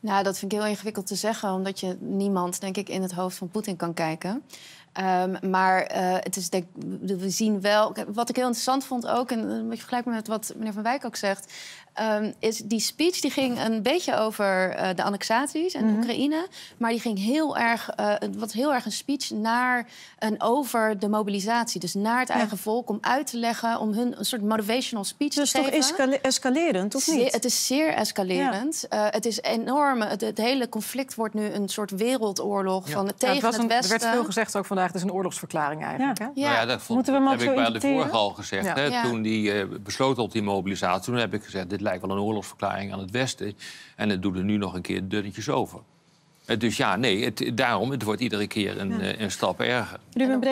Nou, dat vind ik heel ingewikkeld te zeggen, omdat je niemand, denk ik, in het hoofd van Poetin kan kijken. Ehm, maar eh, het is denk, we zien wel. Wat ik heel interessant vond ook, en een eh, beetje vergelijkbaar met wat meneer Van Wijk ook zegt. Ehm, is die speech die ging een beetje over eh, de annexaties en mhm. Oekraïne. Maar die ging heel erg, uh, wat heel erg een speech naar en over de mobilisatie. Dus naar het eigen volk om uit te leggen, om hun een soort motivational speech dus te geven. Dus toch escalerend, of niet? het is zeer escalerend. het is enorm. Het, hele conflict wordt nu een soort wereldoorlog van tegen het, was het Westen. Er werd veel gezegd ook vandaag het is een oorlogsverklaring eigenlijk. Ja. Hè? Nou ja dat Moeten we heb ik bij de vorige al gezegd. Hè, toen die uh, eh, besloot op die mobilisatie, toen heb ik gezegd... dit lijkt wel een oorlogsverklaring aan het Westen. En het doet er nu nog een keer dunnetjes over. Eh, dus ja, nee, het, daarom, het wordt iedere keer een, eh, een stap erger.